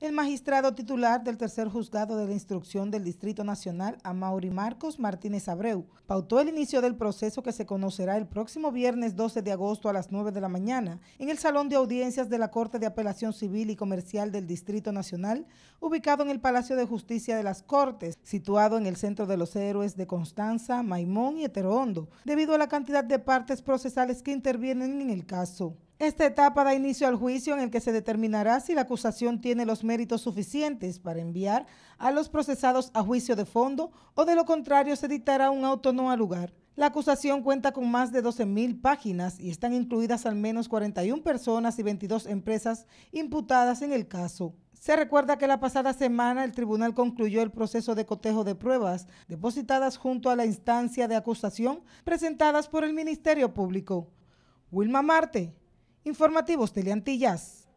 El magistrado titular del tercer juzgado de la instrucción del Distrito Nacional, Amaury Marcos Martínez Abreu, pautó el inicio del proceso que se conocerá el próximo viernes 12 de agosto a las 9 de la mañana en el Salón de Audiencias de la Corte de Apelación Civil y Comercial del Distrito Nacional, ubicado en el Palacio de Justicia de las Cortes, situado en el Centro de los Héroes de Constanza, Maimón y Eterondo, debido a la cantidad de partes procesales que intervienen en el caso. Esta etapa da inicio al juicio en el que se determinará si la acusación tiene los méritos suficientes para enviar a los procesados a juicio de fondo o de lo contrario se dictará un auto no al lugar. La acusación cuenta con más de 12.000 páginas y están incluidas al menos 41 personas y 22 empresas imputadas en el caso. Se recuerda que la pasada semana el tribunal concluyó el proceso de cotejo de pruebas depositadas junto a la instancia de acusación presentadas por el Ministerio Público. Wilma Marte, Informativos Teleantillas.